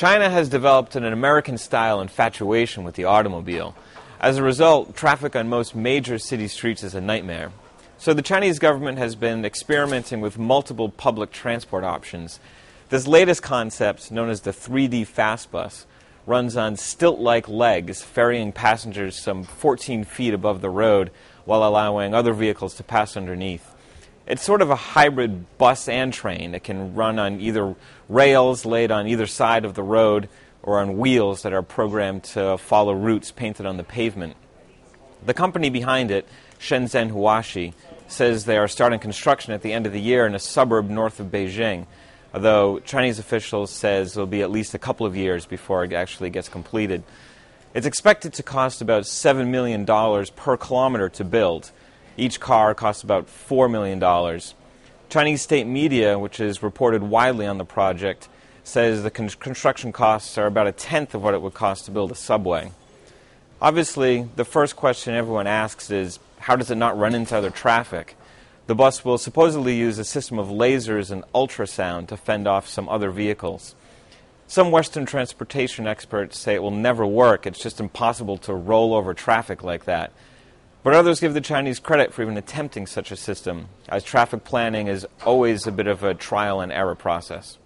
China has developed an American style infatuation with the automobile. As a result, traffic on most major city streets is a nightmare. So the Chinese government has been experimenting with multiple public transport options. This latest concept, known as the 3D Fast Bus, runs on stilt like legs, ferrying passengers some 14 feet above the road while allowing other vehicles to pass underneath. It's sort of a hybrid bus and train. It can run on either rails laid on either side of the road or on wheels that are programmed to follow routes painted on the pavement. The company behind it, Shenzhen Huashi, says they are starting construction at the end of the year in a suburb north of Beijing, although Chinese officials says it'll be at least a couple of years before it actually gets completed. It's expected to cost about $7 million per kilometer to build, each car costs about $4 million. Chinese state media, which is reported widely on the project, says the con- construction costs are about a tenth of what it would cost to build a subway. Obviously, the first question everyone asks is how does it not run into other traffic? The bus will supposedly use a system of lasers and ultrasound to fend off some other vehicles. Some Western transportation experts say it will never work. It's just impossible to roll over traffic like that. But others give the Chinese credit for even attempting such a system, as traffic planning is always a bit of a trial and error process.